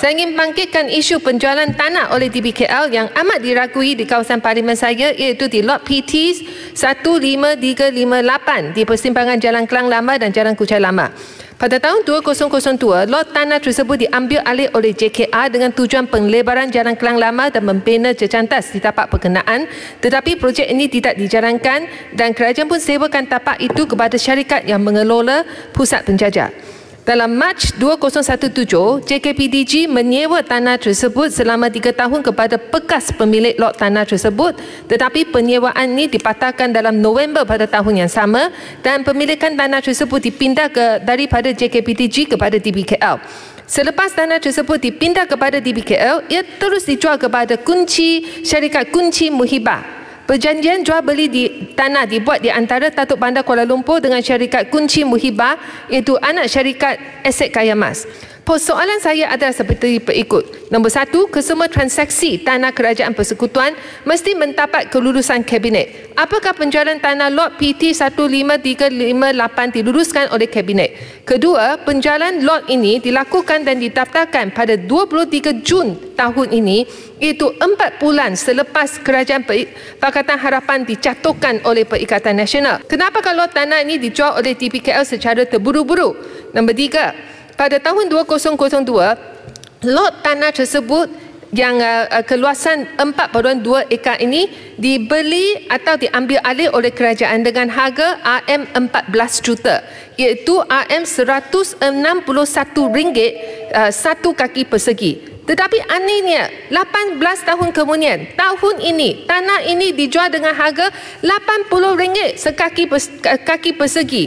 Saya ingin bangkitkan isu penjualan tanah oleh DBKL yang amat diragui di kawasan parlimen saya iaitu di lot PT 15358 di persimpangan Jalan Kelang Lama dan Jalan Kucai Lama. Pada tahun 2002, lot tanah tersebut diambil alih oleh JKR dengan tujuan penglebaran Jalan Kelang Lama dan membina jejantas di tapak perkenaan. Tetapi projek ini tidak dijarangkan dan kerajaan pun sewakan tapak itu kepada syarikat yang mengelola pusat penjajah. Dalam Mac 2017, JKPDG menyewa tanah tersebut selama 3 tahun kepada bekas pemilik lot tanah tersebut tetapi penyewaan ini dipatahkan dalam November pada tahun yang sama dan pemilikan tanah tersebut dipindah ke, daripada JKPDG kepada DBKL. Selepas tanah tersebut dipindah kepada DBKL, ia terus dijual kepada kunci syarikat kunci Muhibah. Perjanjian jual beli di, tanah dibuat di antara Tatuk Bandar Kuala Lumpur dengan syarikat kunci muhibah iaitu anak syarikat Asset Kaya Mas persoalan saya adalah seperti berikut. Nombor satu, kesemua transaksi tanah kerajaan persekutuan mesti mendapat kelulusan kabinet. Apakah penjualan tanah lot PT15358 diluluskan oleh kabinet? Kedua, penjualan lot ini dilakukan dan didaftarkan pada 23 Jun tahun ini iaitu empat bulan selepas kerajaan Pakatan Harapan dicatuhkan oleh Perikatan Nasional. Kenapa kalau tanah ini dijual oleh TPKL secara terburu-buru? Nombor tiga, pada tahun 2002 lot tanah tersebut yang uh, keluasan 4.2 ekar ini dibeli atau diambil alih oleh kerajaan dengan harga RM14 juta iaitu RM161 ringgit uh, satu kaki persegi tetapi anehnya 18 tahun kemudian tahun ini tanah ini dijual dengan harga RM80 sekaki persegi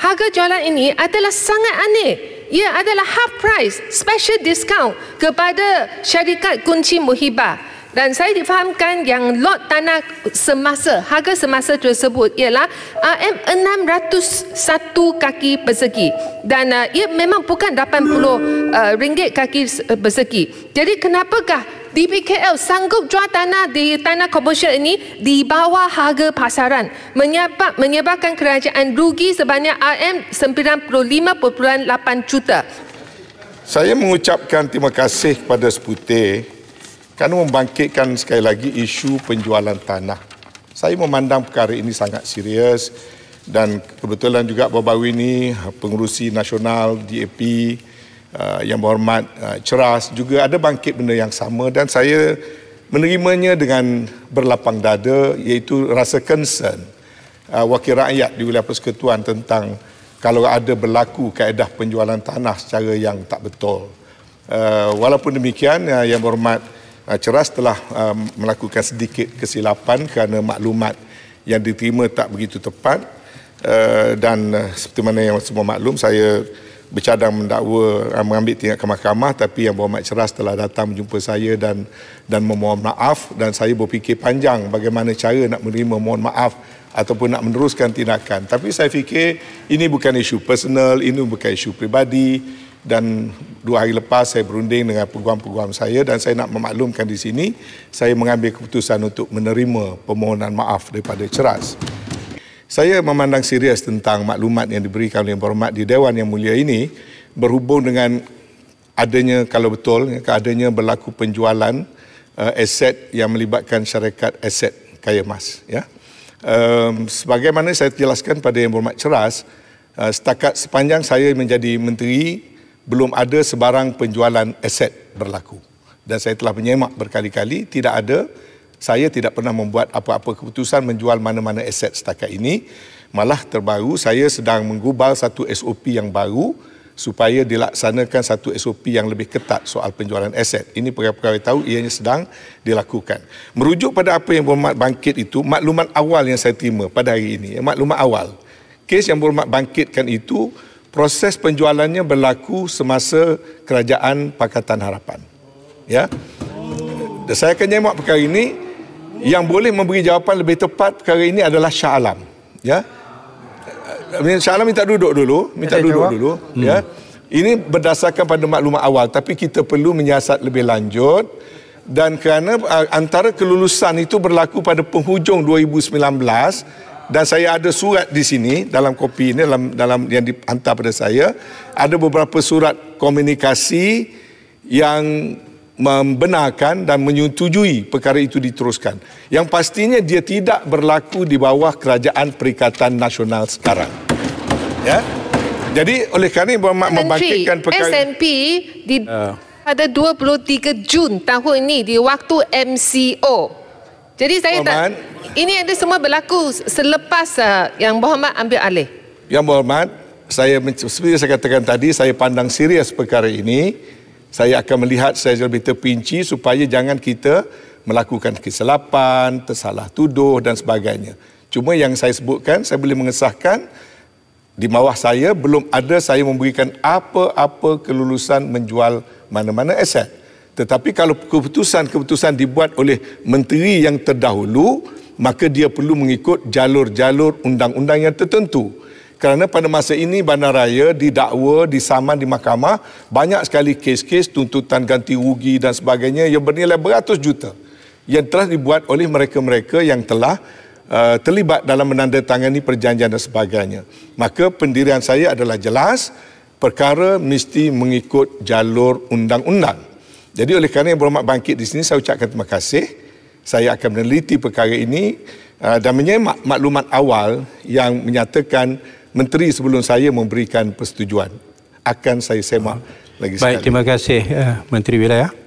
harga jualan ini adalah sangat aneh ia adalah half price special discount kepada syarikat kunci muhibah dan saya difahamkan yang lot tanah semasa harga semasa tersebut ialah RM601 kaki persegi dan uh, ia memang bukan RM80 uh, ringgit kaki uh, persegi jadi kenapakah DPKL sanggup jual tanah di tanah komersial ini di bawah harga pasaran menyebab, menyebabkan kerajaan rugi sebanyak RM95.8 juta saya mengucapkan terima kasih kepada seputih kerana membangkitkan sekali lagi isu penjualan tanah. Saya memandang perkara ini sangat serius dan kebetulan juga baru-baru ini eh, pengurusi nasional DAP eh, yang berhormat eh, Ceras juga ada bangkit benda yang sama dan saya menerimanya dengan berlapang dada iaitu rasa concern wakil rakyat di wilayah persekutuan tentang kalau ada berlaku kaedah penjualan tanah secara yang tak betul. walaupun demikian yang berhormat Ah, ceras telah ah, melakukan sedikit kesilapan kerana maklumat yang diterima tak begitu tepat ah, dan seperti mana yang semua maklum saya bercadang mendakwa mengambil tindak ke mahkamah tapi yang berhormat ceras telah datang menjumpa saya dan dan memohon maaf dan saya berfikir panjang bagaimana cara nak menerima mohon maaf ataupun nak meneruskan tindakan tapi saya fikir ini bukan isu personal ini bukan isu pribadi dan dua hari lepas saya berunding dengan peguam-peguam saya dan saya nak memaklumkan di sini saya mengambil keputusan untuk menerima permohonan maaf daripada Ceras. Saya memandang serius tentang maklumat yang diberikan oleh yang berhormat di Dewan Yang Mulia ini berhubung dengan adanya kalau betul adanya berlaku penjualan uh, aset yang melibatkan syarikat aset Kaya Mas. Ya. Um, sebagaimana saya jelaskan pada yang berhormat Ceras, uh, setakat sepanjang saya menjadi menteri belum ada sebarang penjualan aset berlaku. Dan saya telah menyemak berkali-kali, tidak ada, saya tidak pernah membuat apa-apa keputusan menjual mana-mana aset setakat ini. Malah terbaru, saya sedang menggubal satu SOP yang baru supaya dilaksanakan satu SOP yang lebih ketat soal penjualan aset. Ini pegawai-pegawai tahu ianya sedang dilakukan. Merujuk pada apa yang berhormat bangkit itu, maklumat awal yang saya terima pada hari ini, maklumat awal. Kes yang berhormat bangkitkan itu, proses penjualannya berlaku semasa kerajaan Pakatan Harapan. Ya. Dan saya akan nyemak perkara ini yang boleh memberi jawapan lebih tepat perkara ini adalah Shah Alam. Ya. Shah Alam minta duduk dulu, minta Ada duduk jawab. dulu, hmm. ya. Ini berdasarkan pada maklumat awal tapi kita perlu menyiasat lebih lanjut dan kerana antara kelulusan itu berlaku pada penghujung 2019 dan saya ada surat di sini dalam kopi ini dalam dalam yang dihantar pada saya ada beberapa surat komunikasi yang membenarkan dan menyetujui perkara itu diteruskan. Yang pastinya dia tidak berlaku di bawah kerajaan Perikatan Nasional sekarang. Ya. Jadi oleh kerana ibu membangkitkan perkara SNP di uh. pada 23 Jun tahun ini di waktu MCO jadi saya Berman. tak ini ada semua berlaku selepas uh, yang Muhammad ambil alih. Yang berhormat, saya seperti saya katakan tadi, saya pandang serius perkara ini. Saya akan melihat saya lebih terpinci supaya jangan kita melakukan kesilapan, tersalah tuduh dan sebagainya. Cuma yang saya sebutkan, saya boleh mengesahkan di bawah saya belum ada saya memberikan apa-apa kelulusan menjual mana-mana aset. Tetapi kalau keputusan-keputusan dibuat oleh menteri yang terdahulu, maka dia perlu mengikut jalur-jalur undang-undang yang tertentu. Kerana pada masa ini bandaraya didakwa, disaman di mahkamah, banyak sekali kes-kes tuntutan ganti rugi dan sebagainya yang bernilai beratus juta yang telah dibuat oleh mereka-mereka yang telah uh, terlibat dalam menandatangani perjanjian dan sebagainya. Maka pendirian saya adalah jelas, perkara mesti mengikut jalur undang-undang. Jadi oleh kerana yang berhormat bangkit di sini, saya ucapkan terima kasih. Saya akan meneliti perkara ini uh, dan menyemak maklumat awal yang menyatakan menteri sebelum saya memberikan persetujuan. Akan saya semak lagi Baik, sekali. Baik, terima kasih uh, Menteri Wilayah.